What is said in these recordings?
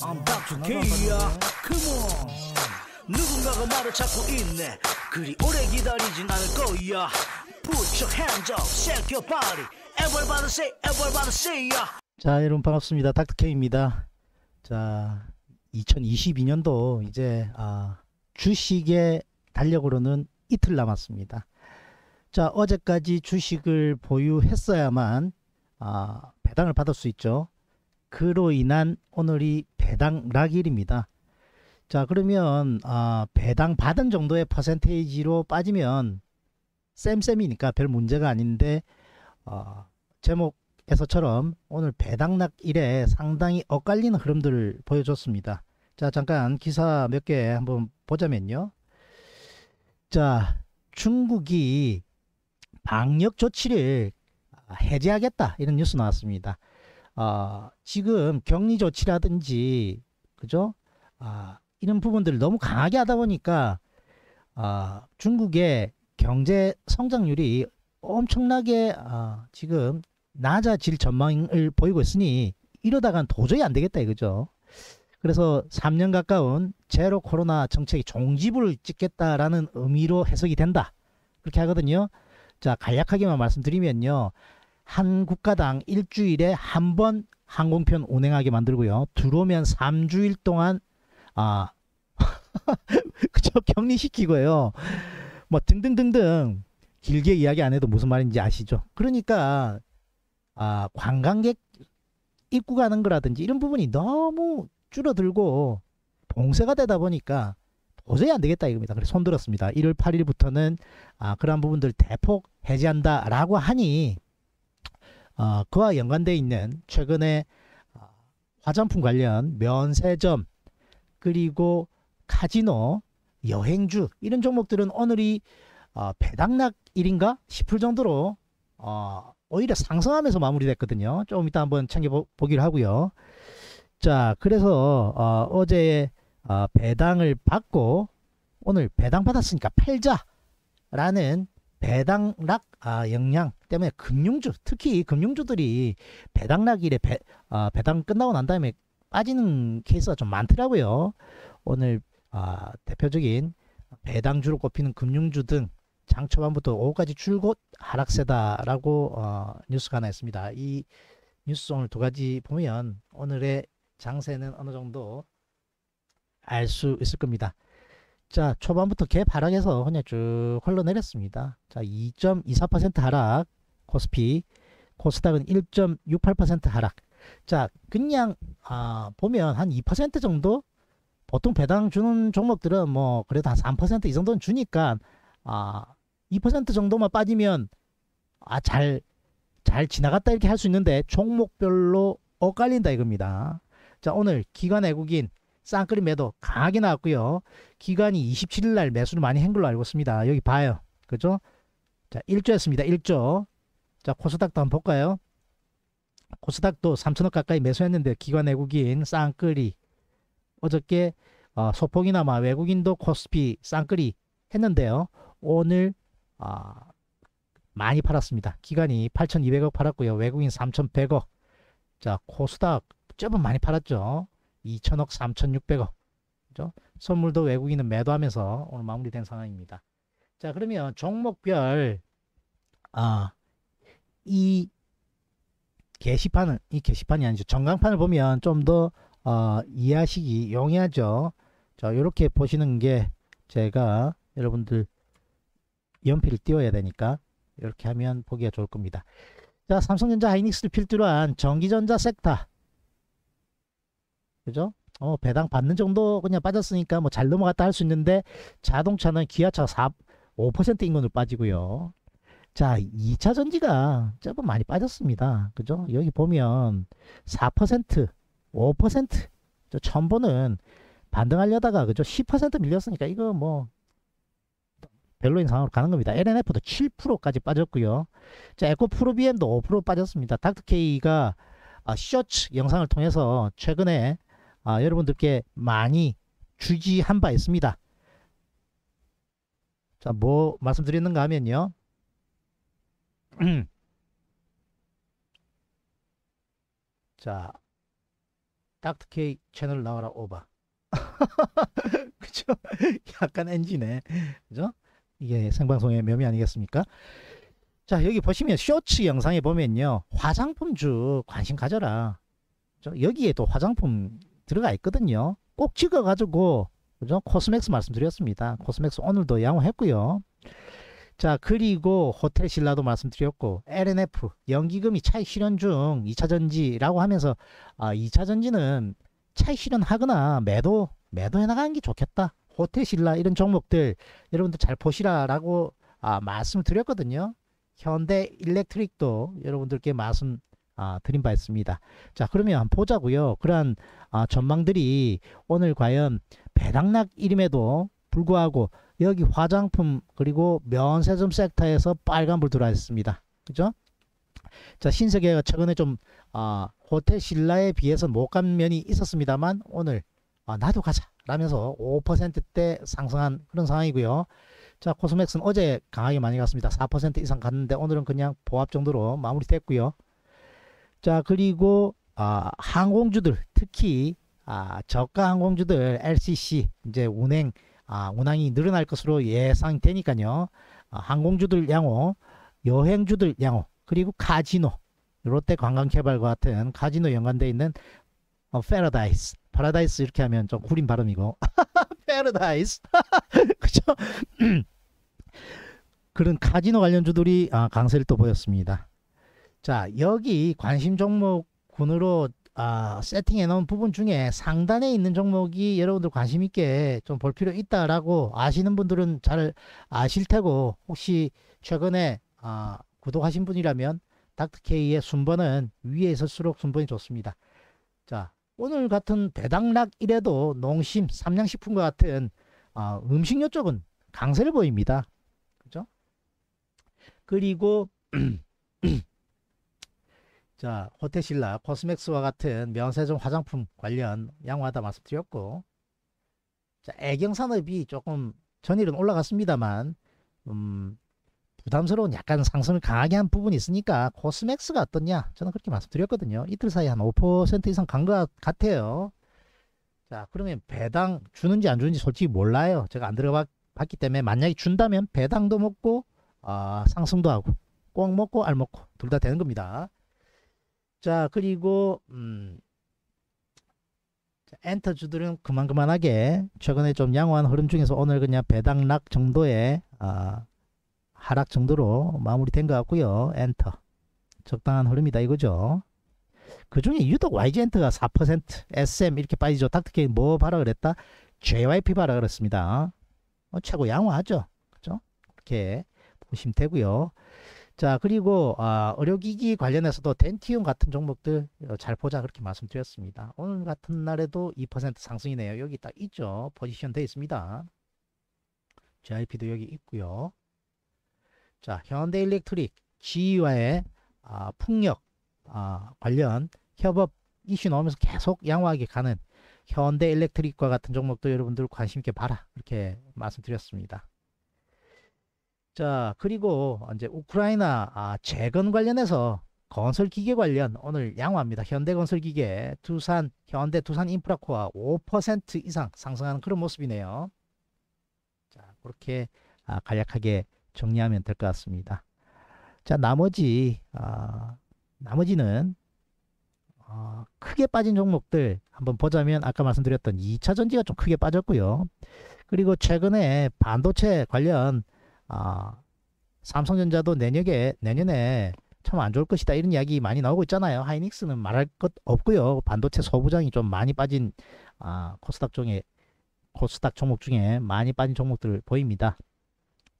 I'm back to K야 e Come on 누군가가 말을 찾고 있네 그리 오래 기다리진 않을 거야 Put your hands up, shake your body Everybody say, everybody say ya 자 여러분 반갑습니다 닥터K입니다 자 2022년도 이제 아, 주식의 달력으로는 이틀 남았습니다 자 어제까지 주식을 보유했어야만 아, 배당을 받을 수 있죠 그로 인한 오늘이 배당 락일입니다. 자 그러면 아, 배당 받은 정도의 퍼센테이지로 빠지면 쌤쌤이니까 별 문제가 아닌데 어, 제목에서처럼 오늘 배당락 일에 상당히 엇갈리는 흐름들을 보여줬습니다. 자 잠깐 기사 몇 개 한번 보자면요. 자 중국이 방역 조치를 해제하겠다 이런 뉴스 나왔습니다. 아, 지금 격리 조치라든지 그죠? 아, 이런 부분들을 너무 강하게 하다 보니까 아, 중국의 경제 성장률이 엄청나게 아, 지금 낮아질 전망을 보이고 있으니 이러다간 도저히 안 되겠다 이거죠. 그래서 3년 가까운 제로 코로나 정책이 종지부를 찍겠다라는 의미로 해석이 된다. 그렇게 하거든요. 자, 간략하게만 말씀드리면요. 한 국가당 일주일에 한 번 항공편 운행하게 만들고요. 들어오면 3주일 동안 아 그저 격리시키고요. 뭐 등등등등 길게 이야기 안 해도 무슨 말인지 아시죠? 그러니까 아 관광객 입구 가는 거라든지 이런 부분이 너무 줄어들고 봉쇄가 되다 보니까 도저히 안 되겠다 이겁니다. 그래서 손들었습니다. 1월 8일부터는 아 그러한 부분들 대폭 해제한다라고 하니 어, 그와 연관되어 있는 최근에 어, 화장품 관련 면세점 그리고 카지노 여행주 이런 종목들은 오늘이 어, 배당락 일인가 싶을 정도로 오히려 상승하면서 마무리됐거든요. 조금 이따 한번 챙겨보기로 하고요. 자 그래서 어, 제 배당을 받고 오늘 배당 받았으니까 팔자라는 배당락 아, 영향 때문에 금융주 특히 금융주들이 배당락일에 배, 아, 배당 끝나고 난 다음에 빠지는 케이스가 좀 많더라고요. 오늘 아, 대표적인 배당주로 꼽히는 금융주 등 장 초반부터 오후까지 줄곧 하락세다라고 어, 뉴스가 하나 있습니다. 이 뉴스 오늘 두 가지 보면 오늘의 장세는 어느 정도 알 수 있을 겁니다. 자, 초반부터 개바락해서 그냥 쭉 흘러내렸습니다. 자, 2.24% 하락, 코스피, 코스닥은 1.68% 하락. 자, 그냥, 아, 보면 한 2% 정도? 보통 배당 주는 종목들은 뭐, 그래도 한 3%이 정도는 주니까, 아, 2% 정도만 빠지면, 아, 잘, 잘 지나갔다 이렇게 할 수 있는데, 종목별로 엇갈린다 이겁니다. 자, 오늘 기관 외국인, 쌍끌이 매도 강하게 나왔고요. 기간이 27일 날 매수를 많이 한 걸로 알고 있습니다. 여기 봐요. 그죠? 자, 1조였습니다. 1조. 자, 코스닥도 한번 볼까요? 코스닥도 3천억 가까이 매수했는데 기관 외국인 쌍끌이 어저께 어, 소폭이나마 외국인도 코스피 쌍끌이 했는데요. 오늘 어, 많이 팔았습니다. 기간이 8,200억 팔았고요. 외국인 3,100억. 자, 코스닥 조금 많이 팔았죠. 2천억 3,600억. 그죠? 선물도 외국인은 매도하면서 오늘 마무리된 상황입니다. 자, 그러면 종목별 아, 이 게시판을 이 게시판이 아니죠. 전광판을 보면 좀더 어, 이해하시기 용이하죠. 자, 이렇게 보시는 게 제가 여러분들 연필을 띄워야 되니까 이렇게 하면 보기가 좋을 겁니다. 자, 삼성전자 하이닉스를 필두로 한 전기전자 섹터 그죠? 어, 배당 받는 정도 그냥 빠졌으니까 뭐 잘 넘어갔다 할 수 있는데 자동차는 기아차 4, 5% 인건으로 빠지고요. 자, 2차 전지가 조금 많이 빠졌습니다. 그죠? 여기 보면 4%, 5%, 저 천보는 반등하려다가 그죠? 10% 밀렸으니까 이거 뭐 별로인 상황으로 가는 겁니다. LNF도 7%까지 빠졌고요. 자, 에코프로비엠도 5% 빠졌습니다. 닥터케이가 아, 쇼츠 영상을 통해서 최근에 아, 여러분들께 많이 주지한 바 있습니다. 자, 뭐 말씀드리는가 하면요. 자, 닥터 K 채널 나와라 오바. 그죠? 약간 엔진네 그죠? 이게 생방송의 묘미 아니겠습니까? 자, 여기 보시면 쇼츠 영상에 보면요. 화장품 주 관심 가져라. 여기에도 화장품 들어가 있거든요. 꼭 찍어가지고 그죠? 코스맥스 말씀드렸습니다. 코스맥스 오늘도 양호했고요. 자 그리고 호텔 신라도 말씀드렸고 LNF 연기금이 차익 실현 중 2차전지라고 하면서 아, 2차전지는 차익 실현하거나 매도 매도해 나가는 게 좋겠다. 호텔 신라 이런 종목들 여러분들 잘 보시라라고 아, 말씀드렸거든요. 현대 일렉트릭도 여러분들께 말씀 아, 드린 바 있습니다. 자, 그러면 한번 보자고요. 그러한 아, 전망들이 오늘 과연 배당락이름에도 불구하고 여기 화장품 그리고 면세점 섹터에서 빨간불 들어와 있습니다. 그죠? 자, 신세계가 최근에 좀 아, 호텔 신라에 비해서 못 간 면이 있었습니다만 오늘 아, 나도 가자 라면서 5%대 상승한 그런 상황이고요. 자, 코스맥스는 어제 강하게 많이 갔습니다. 4% 이상 갔는데 오늘은 그냥 보합 정도로 마무리됐고요. 자 그리고 아, 항공주들 특히 아, 저가 항공주들 LCC 이제 운행 아, 운항이 늘어날 것으로 예상되니까요. 아, 항공주들 양호, 여행주들 양호, 그리고 카지노, 롯데 관광개발과 같은 카지노 연관돼 있는 어, 패러다이스, 파라다이스 이렇게 하면 좀 구린 발음이고 패러다이스, 그죠? 그런 카지노 관련주들이 아, 강세를 또 보였습니다. 자, 여기 관심 종목 군으로 어, 아, 세팅해 놓은 부분 중에 상단에 있는 종목이 여러분들 관심 있게 좀 볼 필요 있다라고 아시는 분들은 잘 아실 테고 혹시 최근에 어, 구독하신 분이라면 닥터케이의 순번은 위에 있을수록 순번이 좋습니다. 자 오늘 같은 대당락이래도 농심, 삼양식품과 같은 어, 아, 음식료 쪽은 강세를 보입니다. 그죠? 그리고 음, 자 호텔신라 코스맥스와 같은 면세점 화장품 관련 양호하다 말씀드렸고 자 애경산업이 조금 전일은 올라갔습니다만 음, 부담스러운 약간 상승을 강하게 한 부분이 있으니까 코스맥스가 어떻냐 저는 그렇게 말씀드렸거든요 이틀 사이 에한 5% 이상 간 것 같아요 자 그러면 배당 주는지 안 주는지 솔직히 몰라요 제가 안 들어봤기 때문에 만약에 준다면 배당도 먹고 어, 상승도 하고 꽁 먹고 알 먹고 둘 다 되는 겁니다 자, 그리고 음, 엔터주들은 그만그만하게 최근에 좀 양호한 흐름 중에서 오늘 그냥 배당락 정도의 아, 하락 정도로 마무리된 것 같고요. 엔터. 적당한 흐름이다 이거죠. 그 중에 유독 YG엔터가 4% SM 이렇게 빠지죠. 닥터케이 뭐봐라 그랬다? JYP 봐라 그랬습니다. 어, 최고 양호하죠. 그죠? 이렇게 보시면 되고요. 자 그리고 어, 의료기기 관련해서도 덴티움 같은 종목들 어, 잘 보자 그렇게 말씀드렸습니다. 오늘 같은 날에도 2% 상승이네요. 여기 딱 있죠. 포지션 돼 있습니다. JIP도 여기 있고요. 자 현대일렉트릭 GE와의 아, 풍력 아, 관련 협업 이슈 나오면서 계속 양호하게 가는 현대일렉트릭과 같은 종목도 여러분들 관심 있게 봐라 이렇게 말씀드렸습니다. 자, 그리고 이제 우크라이나 아, 재건 관련해서 건설기계 관련 오늘 양호합니다. 현대건설기계, 두산, 현대 두산인프라코아 5% 이상 상승하는 그런 모습이네요. 자, 그렇게 아, 간략하게 정리하면 될 것 같습니다. 자, 나머지 아, 나머지는 어, 크게 빠진 종목들 한번 보자면 아까 말씀드렸던 2차전지가 좀 크게 빠졌고요. 그리고 최근에 반도체 관련 아, 삼성전자도 내년에 내년에 참 안 좋을 것이다 이런 이야기 많이 나오고 있잖아요. 하이닉스는 말할 것 없고요. 반도체 소부장이 좀 많이 빠진 아, 코스닥 중에 코스닥 종목 중에 많이 빠진 종목들 보입니다.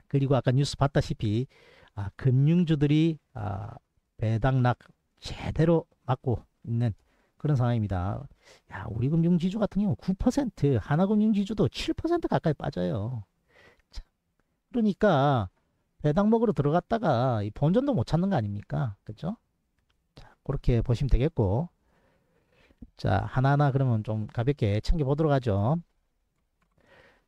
그리고 아까 뉴스 봤다시피 아, 금융주들이 아, 배당락 제대로 맞고 있는 그런 상황입니다. 야, 우리 금융지주 같은 경우 9% 하나금융지주도 7% 가까이 빠져요. 그러니까 배당 먹으러 들어갔다가 본전도 못 찾는 거 아닙니까? 그죠? 자, 그렇게 보시면 되겠고. 자, 하나하나 그러면 좀 가볍게 챙겨보도록 하죠.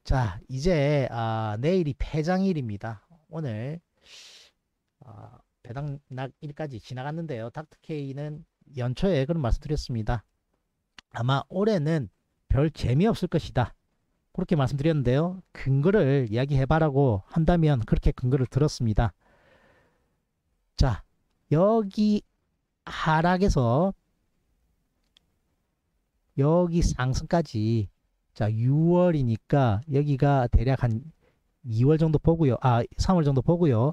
자, 이제, 아, 내일이 폐장일입니다. 오늘, 아, 배당일까지 지나갔는데요. 닥터케이는 연초에 그런 말씀드렸습니다. 아마 올해는 별 재미없을 것이다. 그렇게 말씀드렸는데요. 근거를 이야기해봐라고 한다면 그렇게 근거를 들었습니다. 자, 여기 하락에서 여기 상승까지 자 6월이니까 여기가 대략 한 2월 정도 보고요. 아 3월 정도 보고요.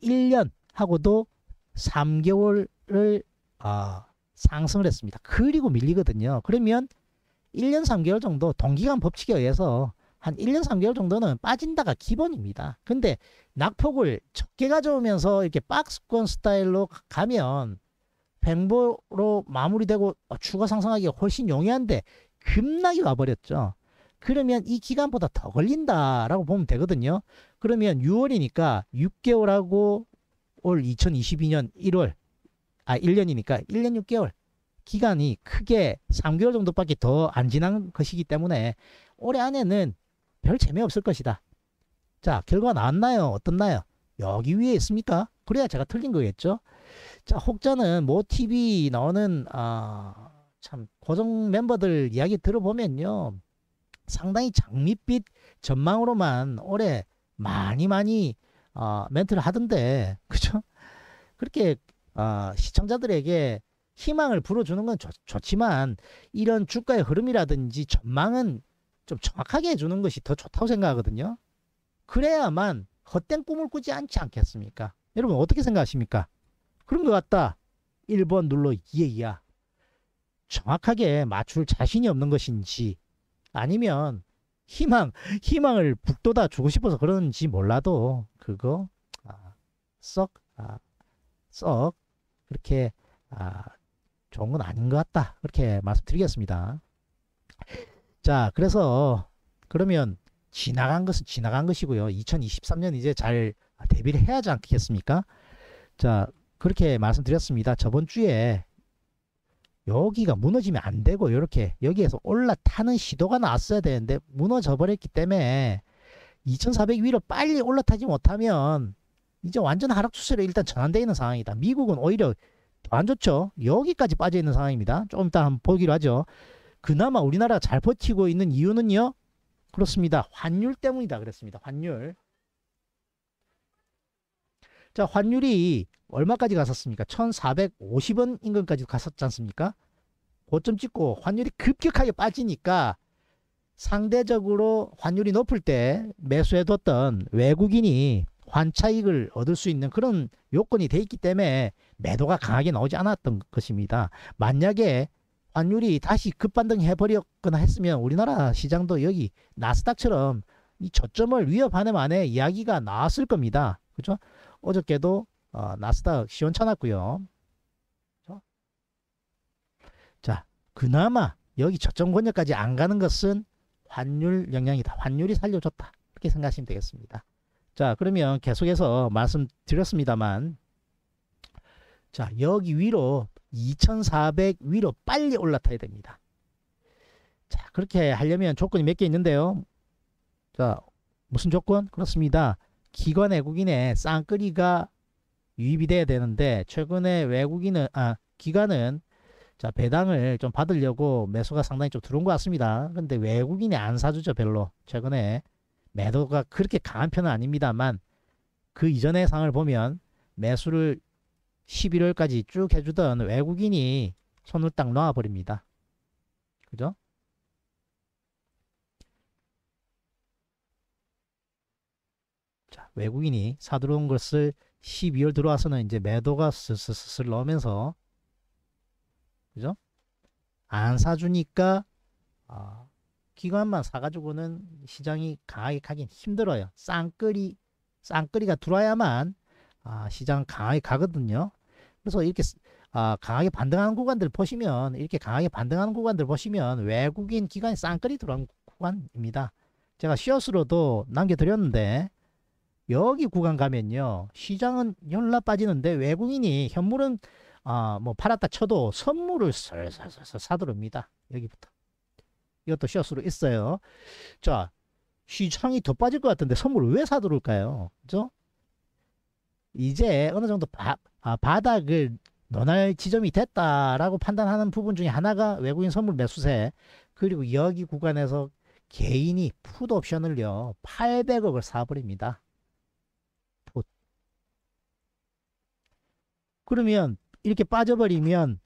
1년 하고도 3개월을 아, 상승을 했습니다. 그리고 밀리거든요. 그러면 1년 3개월 정도 동기간 법칙에 의해서 한 1년 3개월 정도는 빠진다가 기본입니다. 근데 낙폭을 적게 가져오면서 이렇게 박스권 스타일로 가면 횡보로 마무리되고 어, 추가 상승하기가 훨씬 용이한데 급락이 와버렸죠. 그러면 이 기간보다 더 걸린다라고 보면 되거든요. 그러면 6월이니까 6개월하고 올 2022년 1월 아 1년이니까 1년 6개월 기간이 크게 3개월 정도밖에 더 안 지난 것이기 때문에 올해 안에는 별 재미없을 것이다. 자, 결과 나왔나요? 어떻나요? 여기 위에 있습니까? 그래야 제가 틀린 거겠죠? 자, 혹자는 모 TV 나오는, 아, 참, 고정 멤버들 이야기 들어보면요. 상당히 장밋빛 전망으로만 올해 많이 많이 어, 멘트를 하던데, 그죠? 그렇게 어, 시청자들에게 희망을 불어주는 건 좋, 지만 이런 주가의 흐름이라든지 전망은 좀 정확하게 해주는 것이 더 좋다고 생각하거든요. 그래야만 헛된 꿈을 꾸지 않지 않겠습니까? 여러분 어떻게 생각하십니까? 그런 것 같다. 1번 눌러 2에 야 정확하게 맞출 자신이 없는 것인지 아니면 희망, 희망을 북돋아 주고 싶어서 그런지 몰라도 그거 아, 썩, 아, 썩 그렇게 아, 좋은 건 아닌 것 같다. 그렇게 말씀드리겠습니다. 자, 그래서 그러면 지나간 것은 지나간 것이고요. 2023년 이제 잘 대비를 해야 하지 않겠습니까? 자, 그렇게 말씀드렸습니다. 저번 주에 여기가 무너지면 안 되고 이렇게 여기에서 올라타는 시도가 나왔어야 되는데 무너져 버렸기 때문에 2400 위로 빨리 올라타지 못하면 이제 완전 하락 추세로 일단 전환되어 있는 상황이다. 미국은 오히려 안 좋죠. 여기까지 빠져 있는 상황입니다. 조금 이따 한번 보기로 하죠. 그나마 우리나라가 잘 버티고 있는 이유는요. 그렇습니다. 환율 때문이다 그랬습니다. 환율. 자, 환율이 얼마까지 갔었습니까? 1450원 인근까지 갔었지 않습니까? 고점 찍고 환율이 급격하게 빠지니까 상대적으로 환율이 높을 때 매수해뒀던 외국인이 환차익을 얻을 수 있는 그런 요건이 돼 있기 때문에 매도가 강하게 나오지 않았던 것입니다. 만약에 환율이 다시 급반등해버렸거나 했으면 우리나라 시장도 여기 나스닥처럼 이 저점을 위협하는 안에 이야기가 나왔을 겁니다. 그죠? 어저께도 어, 나스닥 시원찮았고요. 그 자, 그나마 여기 저점 권역까지 안 가는 것은 환율 영향이다. 환율이 살려줬다. 그렇게 생각하시면 되겠습니다. 자, 그러면 계속해서 말씀드렸습니다만 자, 여기 위로 2400 위로 빨리 올라타야 됩니다. 자, 그렇게 하려면 조건이 몇 개 있는데요. 자, 무슨 조건? 그렇습니다. 기관 외국인의 쌍끌이가 유입이 돼야 되는데 최근에 외국인은 아, 기관은 자, 배당을 좀 받으려고 매수가 상당히 좀 들어온 것 같습니다. 근데 외국인이 안 사주죠, 별로. 최근에 매도가 그렇게 강한 편은 아닙니다만 그 이전의 상황을 보면 매수를 11월까지 쭉 해주던 외국인이 손을 딱 놓아버립니다. 그죠? 자, 외국인이 사들어온 것을 12월 들어와서는 이제 매도가 슬슬슬 넣으면서 그죠? 안 사주니까 어, 기관만 사가지고는 시장이 강하게 가긴 힘들어요. 쌍끌이 쌍끌이가 들어와야만 아, 시장 강하게 가거든요. 그래서 이렇게 아, 강하게 반등하는 구간들 보시면 이렇게 강하게 반등하는 구간들 보시면 외국인 기관이 쌍끌이 들어간 구간입니다. 제가 시어스로도 남겨드렸는데 여기 구간 가면요 시장은 연라 빠지는데 외국인이 현물은 아, 뭐 팔았다 쳐도 선물을 설설설설 사들옵니다. 여기부터 이것도 시어스로 있어요. 자 시장이 더 빠질 것 같은데 선물을 왜사들을까요 그죠? 이제 어느 정도 바, 아, 바닥을 논할 지점이 됐다라고 판단하는 부분 중에 하나가 외국인 선물 매수세 그리고 여기 구간에서 개인이 푸드 옵션을요 800억을 사버립니다. 풋. 그러면 이렇게 빠져버리면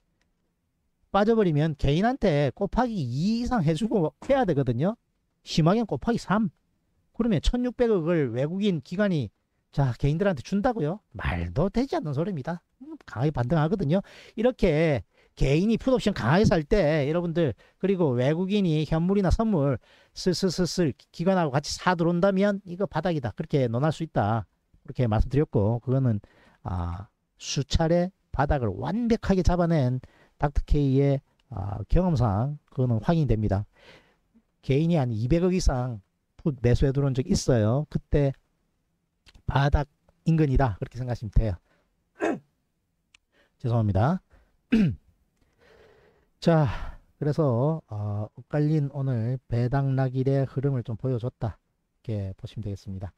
빠져버리면 개인한테 곱하기 2 이상 해주고 해야 되거든요. 심하게는 곱하기 3. 그러면 1600억을 외국인 기관이 자 개인들한테 준다고요? 말도 되지 않는 소리입니다. 강하게 반등하거든요. 이렇게 개인이 풋옵션 강하게 살 때 여러분들 그리고 외국인이 현물이나 선물 슬슬슬슬 기관하고 같이 사 들어온다면 이거 바닥이다 그렇게 논할 수 있다 그렇게 말씀드렸고 그거는 아, 수차례 바닥을 완벽하게 잡아낸 닥터케이의 아, 경험상 그거는 확인됩니다 개인이 한 200억 이상 풋매수에 들어온 적 있어요 그때 바닥 인근이다 그렇게 생각하시면 돼요 죄송합니다 자 그래서 어, 엇갈린 오늘 배당락일의 흐름을 좀 보여줬다 이렇게 보시면 되겠습니다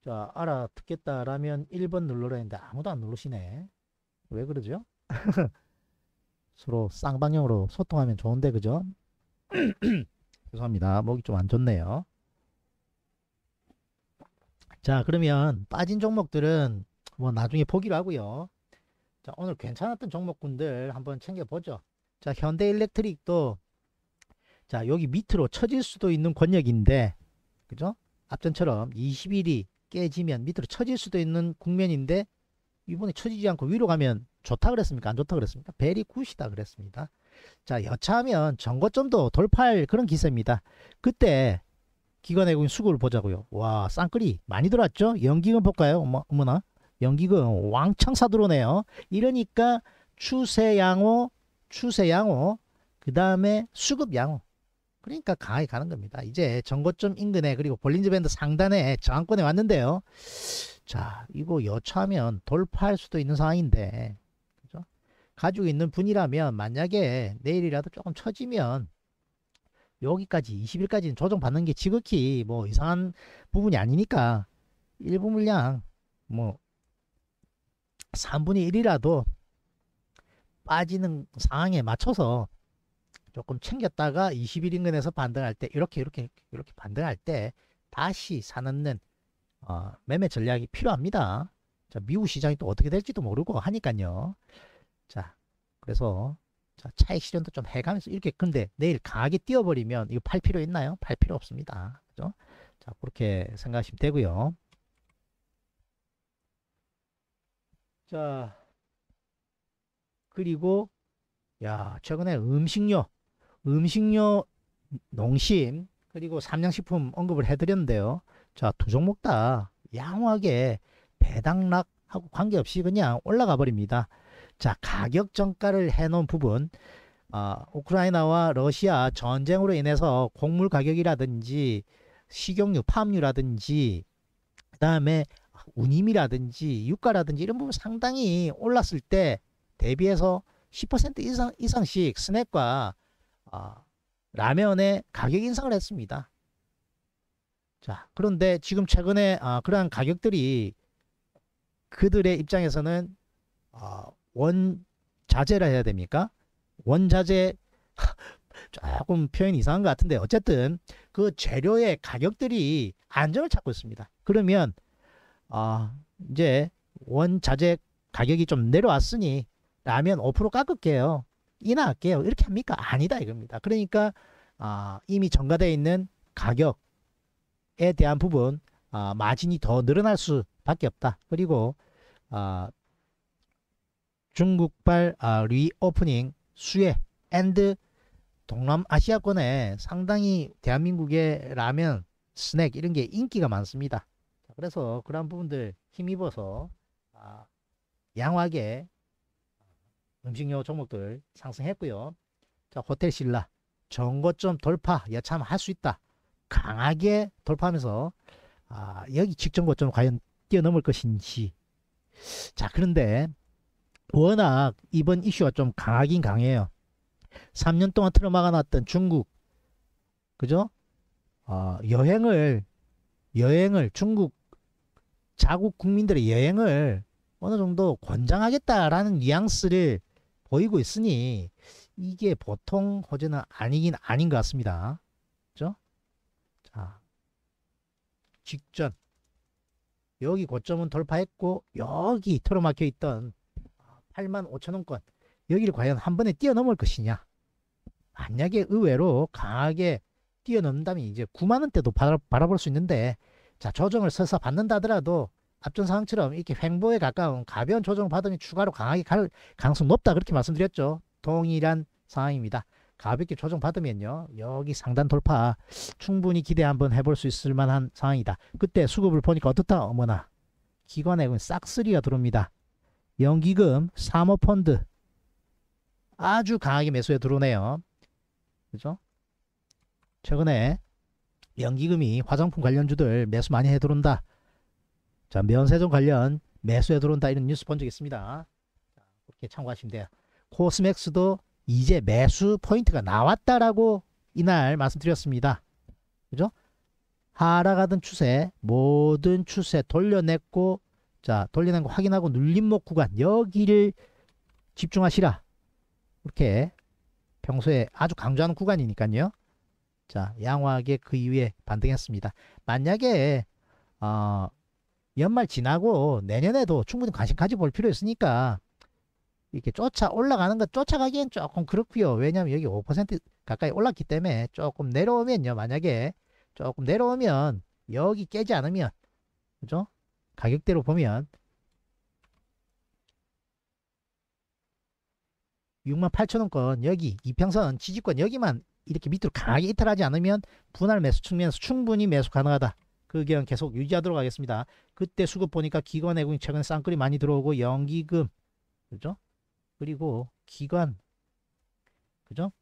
자 알아듣겠다라면 1번 눌러라 했는데 아무도 안 누르시네 왜 그러죠? 서로 쌍방향으로 소통하면 좋은데 그죠? 죄송합니다 목이 좀 안 좋네요 자 그러면 빠진 종목들은 뭐 나중에 보기로 하고요 자 오늘 괜찮았던 종목군들 한번 챙겨보죠 자 현대일렉트릭도 자 여기 밑으로 처질 수도 있는 권역인데 그죠 앞전처럼 2 0일이 깨지면 밑으로 처질 수도 있는 국면인데 이번에 처지지 않고 위로 가면 좋다 그랬습니까 안 좋다 그랬습니까 베리 굿이다 그랬습니다 자 여차하면 전고점도 돌파할 그런 기세입니다 그때 기관해인 수급을 보자고요. 와 쌍끌이 많이 들어왔죠? 연기금 볼까요? 어머, 어머나 연기금 왕창 사들어오네요. 이러니까 추세 양호, 추세 양호, 그 다음에 수급 양호. 그러니까 강하게 가는 겁니다. 이제 전고점 인근에 그리고 볼린즈 밴드 상단에 저항권에 왔는데요. 자, 이거 여차하면 돌파할 수도 있는 상황인데, 그죠? 가지고 있는 분이라면 만약에 내일이라도 조금 처지면 여기까지 20일까지는 조정받는 게 지극히 뭐 이상한 부분이 아니니까 일부 물량 뭐 3분의 1이라도 빠지는 상황에 맞춰서 조금 챙겼다가 20일 인근에서 반등할 때 이렇게 이렇게 이렇게 반등할 때 다시 사는 어, 매매 전략이 필요합니다. 자, 미국 시장이 또 어떻게 될지도 모르고 하니까요. 자, 그래서 자, 차익 실현도 좀 해가면서 이렇게 근데 내일 강하게 뛰어버리면 이거 팔 필요 있나요? 팔 필요 없습니다. 그죠? 자, 그렇게 생각하시면 되고요. 자, 그리고 야, 최근에 음식료, 음식료 농심 그리고 삼양식품 언급을 해드렸는데요. 자, 두 종목 다 양호하게 배당락하고 관계없이 그냥 올라가 버립니다. 자, 가격 정가를 해놓은 부분, 아, 우크라이나와 러시아 전쟁으로 인해서 곡물 가격이라든지 식용유, 파 팜유라든지 그 다음에 운임이라든지 유가라든지 이런 부분 상당히 올랐을 때 대비해서 10% 이상, 이상씩 스낵과 아, 라면의 가격 인상을 했습니다. 자, 그런데 지금 최근에 아, 그러한 가격들이 그들의 입장에서는 어, 원자재라 해야 됩니까? 원자재 조금 표현이 이상한 것 같은데 어쨌든 그 재료의 가격들이 안정을 찾고 있습니다. 그러면 아 이제 원자재 가격이 좀 내려왔으니 라면 5% 깎을게요. 이하할게요 이렇게 합니까? 아니다 이겁니다. 그러니까 아, 이미 정가되어 있는 가격에 대한 부분 아, 마진이 더 늘어날 수밖에 없다. 그리고 아, 중국발 아, 리오프닝 수혜 앤드 동남아시아권에 상당히 대한민국의 라면, 스낵 이런 게 인기가 많습니다. 그래서 그런 부분들 힘입어서 아, 양화하게 아, 음식료 종목들 상승했고요. 자, 호텔 신라 전고점 돌파 여참할 수 있다. 강하게 돌파하면서 아, 여기 직전 고점 과연 뛰어넘을 것인지. 자, 그런데 워낙 이번 이슈가 좀 강하긴 강해요. 3년 동안 틀어막아놨던 중국, 그죠? 어, 여행을, 여행을, 중국 자국 국민들의 여행을 어느 정도 권장하겠다라는 뉘앙스를 보이고 있으니 이게 보통 호재는 아니긴 아닌 것 같습니다. 그죠? 자, 직전. 여기 고점은 돌파했고 여기 틀어막혀 있던 8만 5천 원권 여기를 과연 한 번에 뛰어넘을 것이냐 만약에 의외로 강하게 뛰어넘는다면 이제 9만 원대도 바라, 볼수 있는데 자 조정을 서서 받는다 하더라도 앞전 상황처럼 이렇게 횡보에 가까운 가벼운 조정을 받으면 추가로 강하게 갈 가능성 높다 그렇게 말씀드렸죠 동일한 상황입니다 가볍게 조정받으면요 여기 상단 돌파 충분히 기대 한번 해볼 수 있을 만한 상황이다 그때 수급을 보니까 어떻다 어머나 기관액은 싹쓸이가 들어옵니다 연기금, 사모펀드 아주 강하게 매수에 들어오네요. 그죠? 최근에 연기금이 화장품 관련주들 매수 많이 해 들어온다. 자, 면세점 관련 매수에 들어온다 이런 뉴스 본 적 있습니다. 그렇게 참고하시면 돼요. 코스맥스도 이제 매수 포인트가 나왔다라고 이날 말씀드렸습니다. 그죠? 하락하던 추세 모든 추세 돌려냈고 자 돌리는 거 확인하고 눌림목 구간 여기를 집중하시라 이렇게 평소에 아주 강조하는 구간이니까요 자 양호하게 그 이후에 반등했습니다 만약에 어, 연말 지나고 내년에도 충분히 관심가지볼 필요 있으니까 이렇게 쫓아 올라가는 거 쫓아가기엔 조금 그렇고요 왜냐하면 여기 5% 가까이 올랐기 때문에 조금 내려오면요 만약에 조금 내려오면 여기 깨지 않으면 그죠 가격대로 보면 68,000원권 여기 이평선 지지권 여기만 이렇게 밑으로 강하게 이탈하지 않으면 분할 매수 측면에서 충분히 매수 가능하다. 그 의견 계속 유지하도록 하겠습니다. 그때 수급 보니까 기관 외국인 최근에 쌍끌이 많이 들어오고 연기금 그죠? 그리고 기관 그죠?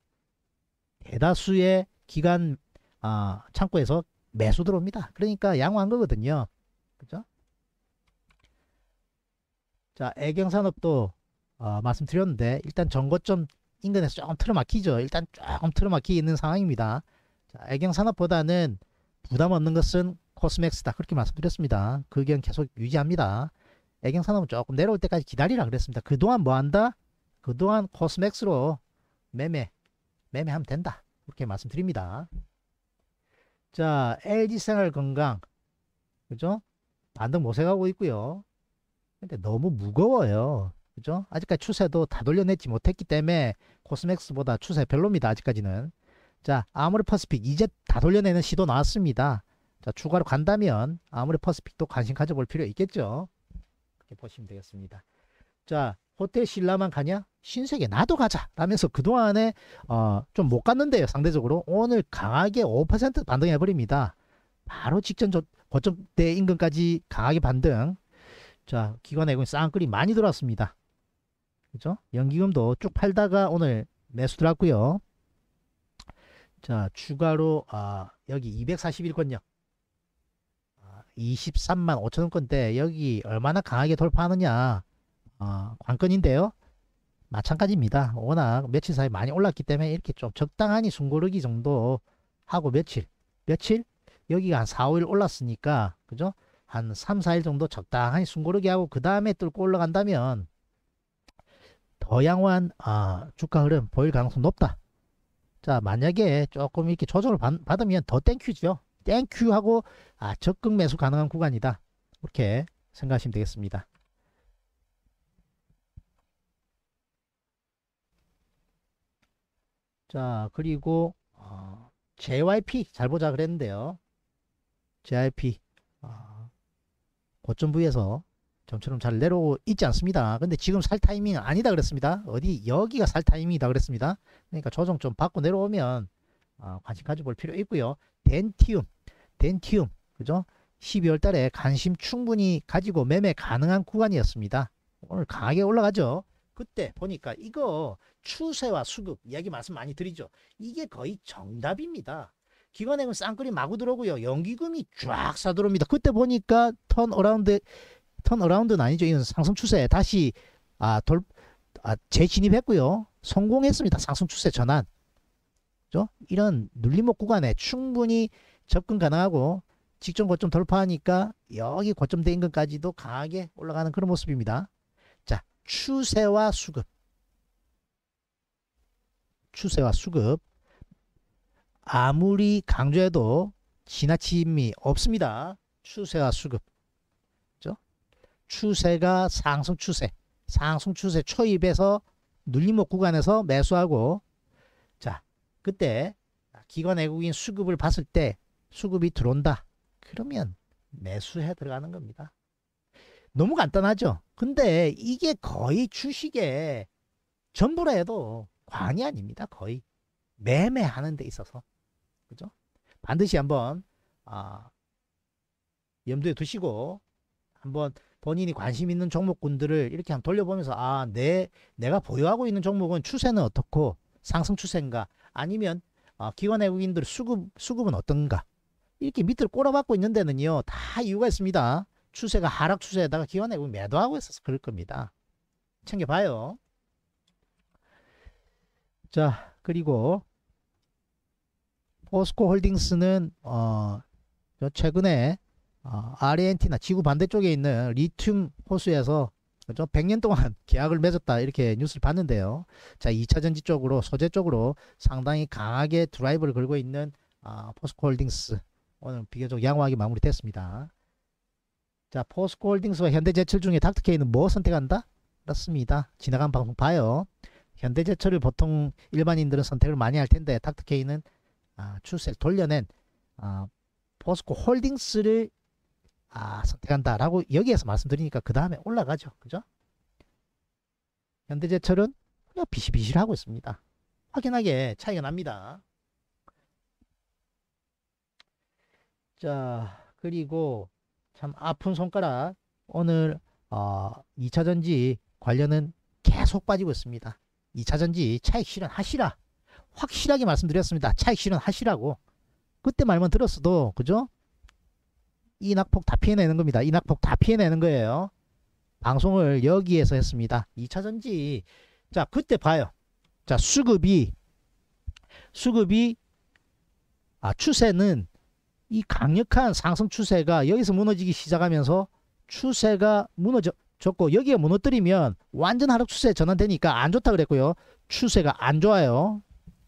대다수의 기관 아, 창고에서 매수 들어옵니다. 그러니까 양호한 거거든요. 그죠? 자, 애경산업도 어, 말씀드렸는데 일단 전거점 인근에서 조금 틀어막히죠. 일단 조금 틀어막히 있는 상황입니다. 자, 애경산업보다는 부담 없는 것은 코스맥스다 그렇게 말씀드렸습니다. 그 의견 계속 유지합니다. 애경산업은 조금 내려올 때까지 기다리라 그랬습니다. 그동안 뭐한다? 그동안 코스맥스로 매매 매매하면 된다. 그렇게 말씀드립니다. 자, LG생활건강 그죠? 반등 모색하고 있고요. 근데 너무 무거워요. 그죠? 아직까지 추세도 다돌려냈지 못했기 때문에 코스맥스보다 추세 별로입니다. 아직까지는. 자, 아무리 퍼스픽 이제 다 돌려내는 시도 나왔습니다. 자, 추가로 간다면 아무리 퍼스픽도 관심 가져볼 필요 있겠죠. 이렇게 보시면 되겠습니다. 자, 호텔 신라만 가냐? 신세계 나도 가자 라면서 그동안에 어, 좀 못 갔는데요. 상대적으로 오늘 강하게 5% 반등해버립니다. 바로 직전 저, 고점대 임금까지 강하게 반등 자, 기관외국인 쌍끌이 많이 들어왔습니다. 그죠? 연기금도 쭉 팔다가 오늘 매수 들어왔고요. 자, 추가로 아, 여기 2 4 1권요 23만 5천원건데 여기 얼마나 강하게 돌파하느냐 아 관건인데요. 마찬가지입니다. 워낙 며칠 사이 많이 올랐기 때문에 이렇게 좀 적당하니 숨고르기 정도 하고 며칠 며칠 여기가 한 4, 5일 올랐으니까 그죠? 한 3, 4일 정도 적당히 숨고르게 하고 그 다음에 뚫고 올라간다면 더 양호한 아, 주가 흐름 보일 가능성 높다. 자 만약에 조금 이렇게 조절을 받, 으면더 땡큐죠. 땡큐하고 아, 적극 매수 가능한 구간이다. 이렇게 생각하시면 되겠습니다. 자 그리고 어, JYP 잘 보자 그랬는데요. JYP 어, 고점 부위에서 좀처럼 잘 내려오고 있지 않습니다. 근데 지금 살 타이밍 은 아니다 그랬습니다. 어디 여기가 살 타이밍이다 그랬습니다. 그러니까 조정 좀 받고 내려오면 어, 관심 가져볼 필요 있고요. 덴티움, 덴티움, 그죠? 12월 달에 관심 충분히 가지고 매매 가능한 구간이었습니다. 오늘 강하게 올라가죠. 그때 보니까 이거 추세와 수급 이야기 말씀 많이 드리죠. 이게 거의 정답입니다. 기관액은 쌍끌이 마구 들어오고요. 연기금이 쫙 사들어옵니다. 그때 보니까 턴어라운드 턴어라운드는 아니죠. 이건 상승 추세 다시 아, 돌, 아, 재진입했고요. 성공했습니다. 상승 추세 전환. 그죠? 이런 눌림목 구간에 충분히 접근 가능하고 직전 고점 돌파하니까 여기 고점된것까지도 강하게 올라가는 그런 모습입니다. 자, 추세와 수급. 추세와 수급. 아무리 강조해도 지나침이 없습니다. 추세와 수급. 그죠? 추세가 상승 추세. 상승 추세 초입에서 눌림목 구간에서 매수하고 자, 그때 기관 외국인 수급을 봤을 때 수급이 들어온다. 그러면 매수해 들어가는 겁니다. 너무 간단하죠? 근데 이게 거의 주식에 전부라 해도 과이 아닙니다. 거의 매매하는 데 있어서. 그죠? 반드시 한번 아, 염두에 두시고 한번 본인이 관심 있는 종목군들을 이렇게 한 돌려보면서 아, 내 내가 보유하고 있는 종목은 추세는 어떻고 상승 추세인가 아니면 어, 기관 외국인들 수급 수급은 어떤가 이렇게 밑을 꼬라박고 있는 데는요 다 이유가 있습니다. 추세가 하락 추세에다가 기관 외국인 매도하고 있어서 그럴 겁니다. 챙겨봐요. 자 그리고 포스코 홀딩스는 어, 최근에 어, 아르헨티나 지구 반대쪽에 있는 리튬 호수에서 100년 동안 계약을 맺었다 이렇게 뉴스를 봤는데요. 자, 2차 전지 쪽으로 소재 쪽으로 상당히 강하게 드라이브를 걸고 있는 아, 포스코홀딩스 오늘 비교적 양호하게 마무리됐습니다. 자, 포스코홀딩스와 현대제철 중에 닥터케이는 뭐 선택한다? 그렇습니다. 지나간 방송 봐요. 현대제철을 보통 일반인들은 선택을 많이 할 텐데 닥터케이는 아, 추세를 돌려낸 포스코 아, 홀딩스를 아, 선택한다라고 여기에서 말씀드리니까 그 다음에 올라가죠. 그죠? 현대제철은 그냥 비실비실하고 있습니다. 확연하게 차이가 납니다. 자, 그리고 참 아픈 손가락 오늘 어, 2차전지 관련은 계속 빠지고 있습니다. 2차전지 차익 실현 하시라. 확실하게 말씀드렸습니다. 차익 실현 하시라고. 그때 말만 들었어도 그죠? 이 낙폭 다 피해내는 겁니다. 이 낙폭 다 피해내는 거예요. 방송을 여기에서 했습니다. 2차전지 자 그때 봐요. 자 수급이 수급이 아 추세는 이 강력한 상승 추세가 여기서 무너지기 시작하면서 추세가 무너졌고 여기에 무너뜨리면 완전 하락 추세에 전환되니까 안 좋다 그랬고요. 추세가 안 좋아요.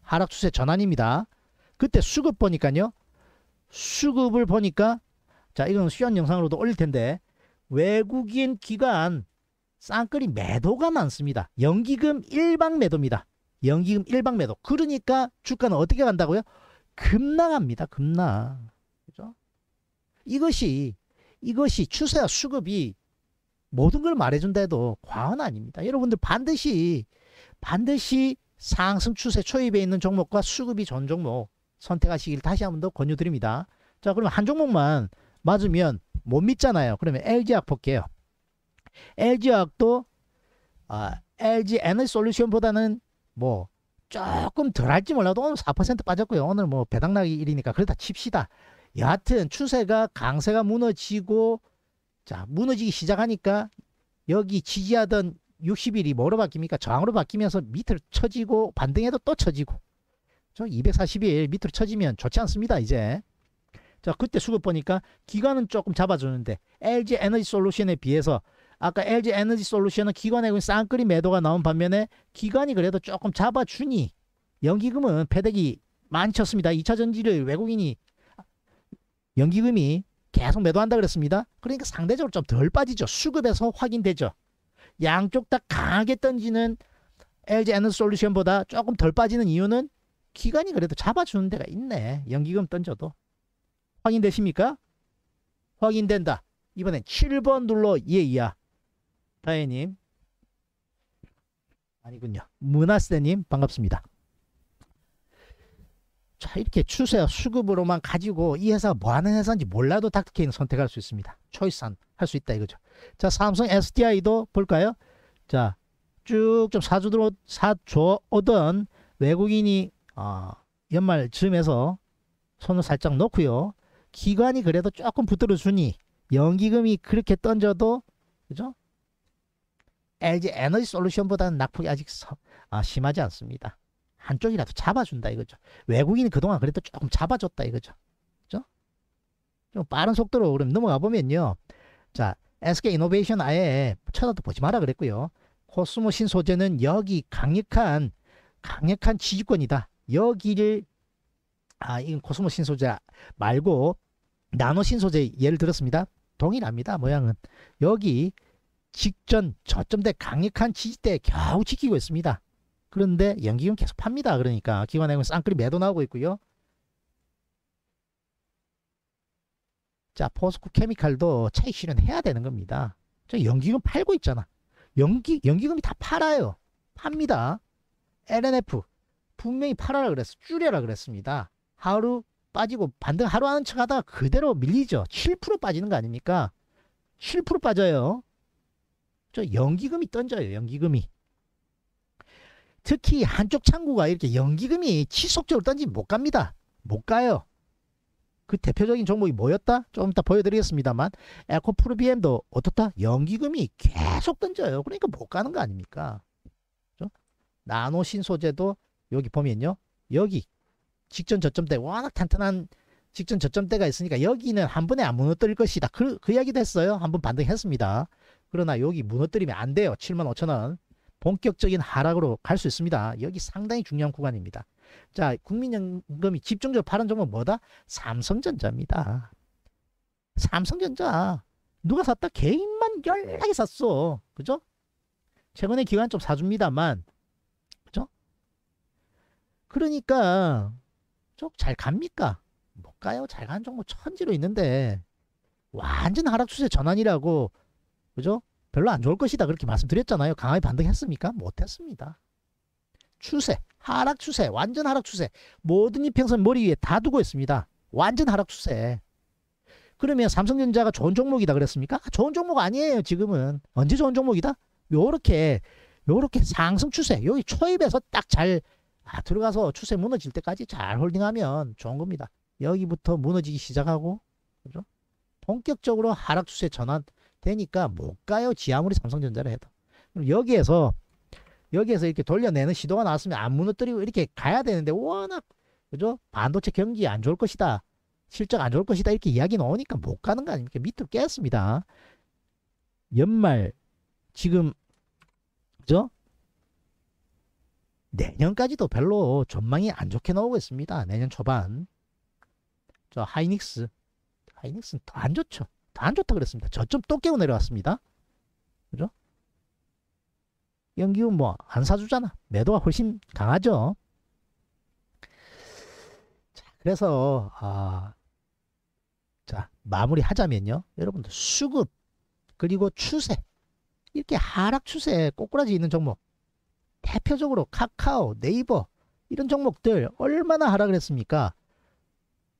하락 추세 전환입니다. 그때 수급 보니까요. 수급을 보니까 자 이건 수연 영상으로도 올릴 텐데 외국인 기관 쌍끌이 매도가 많습니다. 연기금 일방 매도입니다. 연기금 일방 매도. 그러니까 주가는 어떻게 간다고요? 급락합니다. 급락. 그죠? 이것이 이것이 추세와 수급이 모든 걸 말해준다 해도 과언 아닙니다. 여러분들 반드시 반드시 상승 추세 초입에 있는 종목과 수급이 전 종목 선택하시길 다시 한 번 더 권유드립니다. 자, 그러면 한 종목만 맞으면 못 믿잖아요. 그러면 LG학 볼게요. LG학도 아, LG 에너지 솔루션보다는 뭐 조금 덜 할지 몰라도 오늘 4% 빠졌고요. 오늘 뭐 배당나기 일이니까 그러다 칩시다. 여하튼 추세가 강세가 무너지고 자 무너지기 시작하니까 여기 지지하던 60일이 뭐로 바뀝니까? 저항으로 바뀌면서 밑을 쳐지고 반등해도 또 쳐지고 저 240일 밑으로 쳐지면 좋지 않습니다. 이제 자 그때 수급 보니까 기관은 조금 잡아주는데 LG 에너지 솔루션에 비해서 아까 LG 에너지 솔루션은 기관에 그 쌍끌이 매도가 나온 반면에 기관이 그래도 조금 잡아주니 연기금은 패대기 많이 쳤습니다. 2차 전지를 외국인이 연기금이 계속 매도한다 그랬습니다. 그러니까 상대적으로 좀 덜 빠지죠. 수급에서 확인되죠. 양쪽 다 강하게 던지는 LG 에너솔루션보다 조금 덜 빠지는 이유는 기간이 그래도 잡아주는 데가 있네. 연기금 던져도. 확인되십니까? 확인된다. 이번엔 7번 눌러 예이야. 다혜님. 아니군요. 문하세님 반갑습니다. 자, 이렇게 추세와 수급으로만 가지고 이 회사가 뭐 하는 회사인지 몰라도 닥터케인 선택할 수 있습니다. 초이스한 할수 있다 이거죠. 자, 삼성 SDI도 볼까요? 자, 쭉 좀 사주들어 사줘 오던 외국인이 어, 연말 즈음에서 손을 살짝 놓고요. 기관이 그래도 조금 붙들어 주니 연기금이 그렇게 던져도 그죠? LG 에너지 솔루션보다는 낙폭이 아직 서, 아, 심하지 않습니다. 한쪽이라도 잡아준다 이거죠. 외국인이 그동안 그래도 조금 잡아줬다 이거죠. 그죠? 좀 빠른 속도로 그럼 넘어가 보면요. 자, SK 이노베이션 아예 쳐다도 보지 마라 그랬고요. 코스모 신소재는 여기 강력한 강력한 지지권이다. 여기를 아 이건 코스모 신소재 말고 나노 신소재 예를 들었습니다. 동일합니다. 모양은 여기 직전 저점대 강력한 지지대 겨우 지키고 있습니다. 그런데 연기금 계속 팝니다. 그러니까 기관액은 쌍끌이 매도 나오고 있고요. 자 포스코 케미칼도 차익 실현해야 되는 겁니다. 저 연기금 팔고 있잖아. 연기, 연기금이 다 팔아요. 팝니다. LNF 분명히 팔아라 그랬어. 줄여라 그랬습니다. 하루 빠지고 반등 하루 하는 척 하다가 그대로 밀리죠. 7% 빠지는 거 아닙니까? 7% 빠져요. 저 연기금이 던져요. 연기금이. 특히 한쪽 창구가 이렇게 연기금이 지속적으로 던지못 갑니다. 못 가요. 그 대표적인 종목이 뭐였다? 조금 이따 보여드리겠습니다만 에코프루비엠도 어떻다? 연기금이 계속 던져요. 그러니까 못 가는 거 아닙니까? 그렇죠? 나노신소재도 여기 보면요. 여기 직전 저점대 워낙 탄탄한 직전 저점대가 있으니까 여기는 한 번에 안 무너뜨릴 것이다. 그, 그 이야기도 했어요. 한 번 반등했습니다. 그러나 여기 무너뜨리면 안 돼요. 7만 5천원. 본격적인 하락으로 갈 수 있습니다. 여기 상당히 중요한 구간입니다. 자, 국민연금이 집중적으로 파는 종목 뭐다? 삼성전자입니다. 삼성전자. 누가 샀다? 개인만 열나게 샀어. 그죠? 최근에 기관 좀 사줍니다만. 그죠? 그러니까, 쪽 잘 갑니까? 못 가요. 잘 가는 종목 천지로 있는데, 완전 하락 추세 전환이라고, 그죠? 별로 안 좋을 것이다 그렇게 말씀드렸잖아요. 강하게 반등했습니까? 못했습니다. 추세, 하락 추세, 완전 하락 추세. 모든 이평선 머리 위에 다 두고 있습니다. 완전 하락 추세. 그러면 삼성전자가 좋은 종목이다 그랬습니까? 아, 좋은 종목 아니에요 지금은. 언제 좋은 종목이다? 요렇게 요렇게 상승 추세 여기 초입에서 딱잘 아, 들어가서 추세 무너질 때까지 잘 홀딩하면 좋은 겁니다. 여기부터 무너지기 시작하고 그죠? 본격적으로 하락 추세 전환 되니까 못 가요. 지 아무리 삼성전자를 해도. 그럼 여기에서 여기에서 이렇게 돌려내는 시도가 나왔으면 안 무너뜨리고 이렇게 가야 되는데 워낙 그죠? 반도체 경기 안 좋을 것이다. 실적 안 좋을 것이다. 이렇게 이야기 나오니까 못 가는 거 아닙니까? 밑으로 깼습니다. 연말 지금 그죠? 내년까지도 별로 전망이 안 좋게 나오고 있습니다. 내년 초반. 저 하이닉스. 하이닉스는 더 안 좋죠. 안 좋다 그랬습니다. 저점 또 깨고 내려왔습니다. 그죠? 연기운뭐 안 사주잖아. 매도가 훨씬 강하죠. 자, 그래서 아, 자 마무리하자면요. 여러분들 수급 그리고 추세 이렇게 하락 추세에 꼬꾸라지 있는 종목 대표적으로 카카오, 네이버 이런 종목들 얼마나 하락을 했습니까?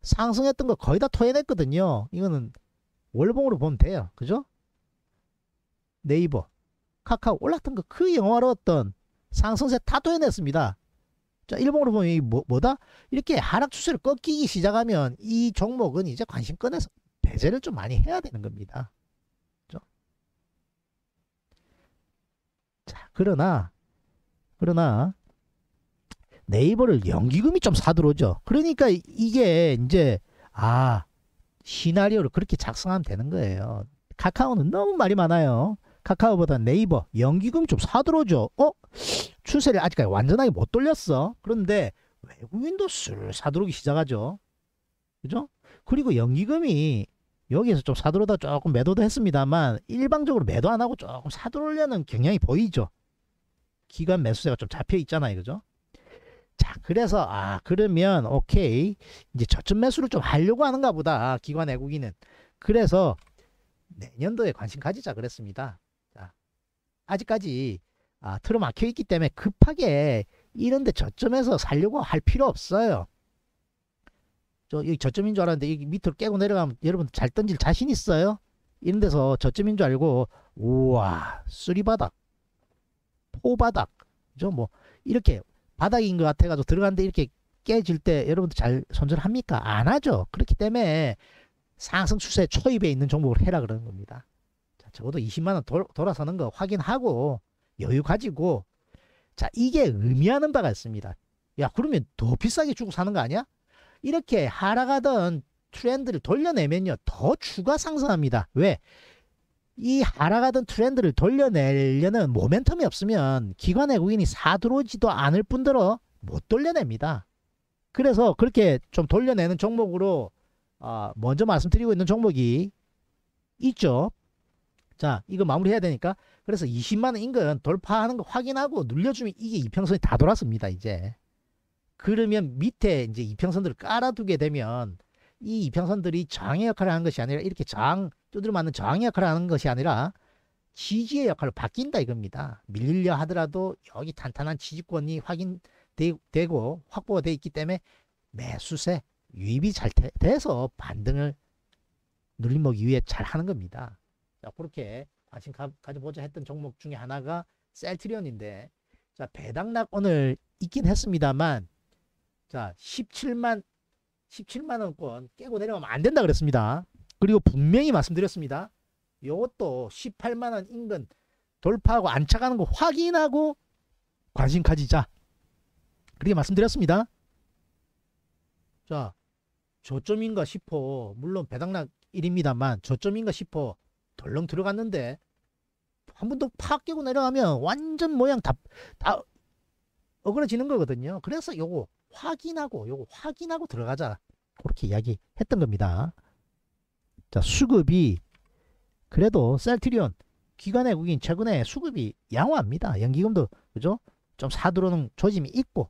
상승했던 거 거의 다 토해냈거든요. 이거는 월봉으로 보면 돼요. 그죠? 네이버, 카카오 올랐던 거그 영화로 어떤 상승세 타도해냈습니다. 자, 일봉으로 보면 이 뭐, 뭐다? 이렇게 하락 추세를 꺾이기 시작하면 이 종목은 이제 관심권내서 배제를 좀 많이 해야 되는 겁니다. 그죠? 자, 그러나, 그러나, 네이버를 연기금이 좀 사들어오죠. 그러니까 이게 이제, 아, 시나리오를 그렇게 작성하면 되는 거예요. 카카오는 너무 말이 많아요. 카카오보다 네이버 연기금 좀 사들어줘. 어? 추세를 아직까지 완전하게 못 돌렸어. 그런데 외국인도 술 사들어오기 시작하죠. 그죠? 그리고 연기금이 여기에서 좀 사들어다 조금 매도도 했습니다만 일방적으로 매도 안 하고 조금 사들어오려는 경향이 보이죠. 기관 매수세가 좀 잡혀 있잖아요. 그죠? 자, 그래서 아, 그러면 오케이. 이제 저점 매수를 좀 하려고 하는가 보다. 기관 외국인은 그래서 내년도에 관심 가지자 그랬습니다. 자, 아직까지 아, 틀어 막혀 있기 때문에 급하게 이런데 저점에서 살려고 할 필요 없어요. 저 여기 저점인 줄 알았는데 여기 밑으로 깨고 내려가면 여러분 잘 던질 자신 있어요? 이런 데서 저점인 줄 알고 우와 쓰리바닥 포바닥 저뭐 이렇게 바닥인 것 같아가지고 들어갔는데 이렇게 깨질 때 여러분들 잘 손절합니까? 안 하죠. 그렇기 때문에 상승 추세 초입에 있는 종목을 해라 그러는 겁니다. 자, 적어도 20만 원 돌, 돌아서는 거 확인하고 여유 가지고 자 이게 의미하는 바가 있습니다. 야 그러면 더 비싸게 주고 사는 거 아니야? 이렇게 하락하던 트렌드를 돌려내면요 더 추가 상승합니다. 왜? 이 하락하던 트렌드를 돌려내려는 모멘텀이 없으면 기관 외국인이 사들어오지도 않을 뿐더러 못 돌려냅니다. 그래서 그렇게 좀 돌려내는 종목으로 어 먼저 말씀드리고 있는 종목이 있죠. 자 이거 마무리해야 되니까 그래서 20만원 인근 돌파하는 거 확인하고 눌려주면 이게 이평선이 다 돌았습니다. 이제 그러면 밑에 이제 이평선들을 깔아두게 되면 이 이평선들이 장의 역할을 하는 것이 아니라 이렇게 장항 두드려 맞는 저항의 역할을 하는 것이 아니라 지지의 역할로 바뀐다 이겁니다. 밀려 하더라도 여기 탄탄한 지지권이 확인되고 확보가 되어 있기 때문에 매수세 유입이 잘 돼서 반등을 눌림목 이 위해 잘 하는 겁니다. 자, 그렇게 관심 가, 져보자 했던 종목 중에 하나가 셀트리온인데 자 배당락 오늘 있긴 했습니다만 자 17만 17만 원권 깨고 내려가면 안 된다 그랬습니다. 그리고 분명히 말씀드렸습니다. 이것도 18만 원 인근 돌파하고 안착하는 거 확인하고 관심 가지자. 그렇게 말씀드렸습니다. 자, 저점인가 싶어. 물론 배당락 1입니다만 저점인가 싶어. 덜렁 들어갔는데 한 번더팍 깨고 내려가면 완전 모양 다, 다 어그러지는 거거든요. 그래서 요거 확인하고 요거 확인하고 들어가자 그렇게 이야기했던 겁니다. 자 수급이 그래도 셀트리온 기관 외국인 최근에 수급이 양호합니다. 연기금도 그죠? 좀 사들어오는 조짐이 있고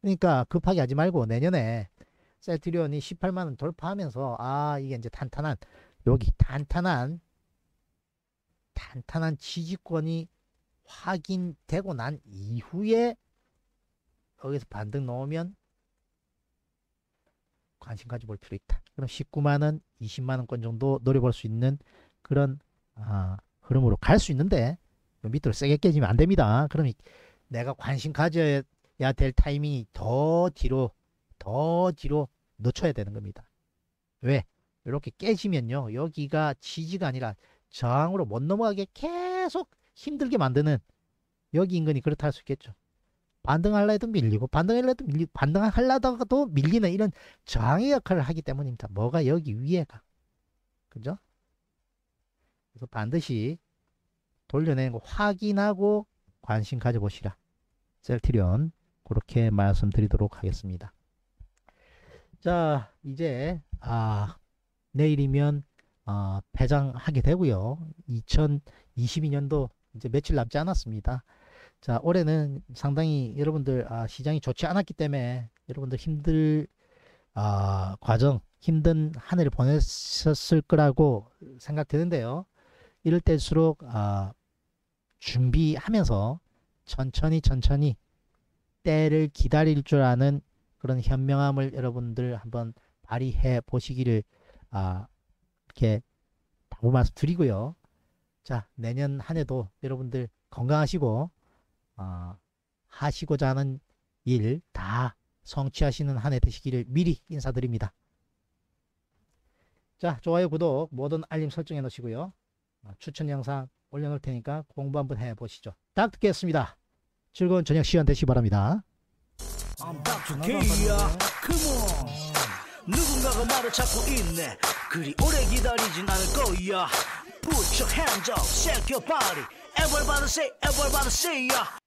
그러니까 급하게 하지 말고 내년에 셀트리온이 18만원 돌파하면서 아 이게 이제 탄탄한 여기 탄탄한 탄탄한 지지권이 확인되고 난 이후에 여기서 반등 넣으면 관심 가져볼 필요 있다. 그럼 19만원, 20만원권 정도 노려볼 수 있는 그런 아, 흐름으로 갈 수 있는데 밑으로 세게 깨지면 안 됩니다. 그럼 내가 관심 가져야 될 타이밍이 더 뒤로 더 뒤로 놓쳐야 되는 겁니다. 왜? 이렇게 깨지면요. 여기가 지지가 아니라 저항으로 못 넘어가게 계속 힘들게 만드는 여기 인근이 그렇다 할 수 있겠죠. 반등할라 해도 밀리고 반등할라 해도 밀리고 반등할라다가도 밀리는 이런 저항의 역할을 하기 때문입니다. 뭐가 여기 위에가 그죠? 그래서 반드시 돌려내는 거 확인하고 관심 가져보시라. 셀트리온 그렇게 말씀드리도록 하겠습니다. 자 이제 아 내일이면 아, 어, 배 폐장하게 되고요. 2022년도 이제 며칠 남지 않았습니다. 자, 올해는 상당히 여러분들 아, 시장이 좋지 않았기 때문에 여러분들 힘들 아, 과정, 힘든 한 해를 보냈었을 거라고 생각되는데요. 이럴 때일수록 아, 준비하면서 천천히 천천히 때를 기다릴 줄 아는 그런 현명함을 여러분들 한번 발휘해 보시기를 아, 이렇게 당부 말씀 드리고요. 자, 내년 한 해도 여러분들 건강하시고 어, 하시고자 하는 일 다 성취하시는 한해 되시기를 미리 인사드립니다. 자 좋아요 구독 모든 알림 설정해 놓으시고요. 어, 추천 영상 올려놓을 테니까 공부 한번 해보시죠. 딱 듣겠습니다. 즐거운 저녁 시간 되시기 바랍니다. 누군가가 말을 찾고 있네 그리 오래 기다리진 않을 거야 Put your hands up, shake your body Everybody say, everybody say yeah.